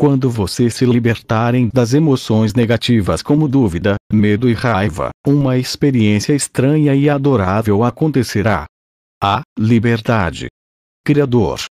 Quando vocês se libertarem das emoções negativas como dúvida, medo e raiva, uma experiência estranha e adorável acontecerá. A liberdade. Criador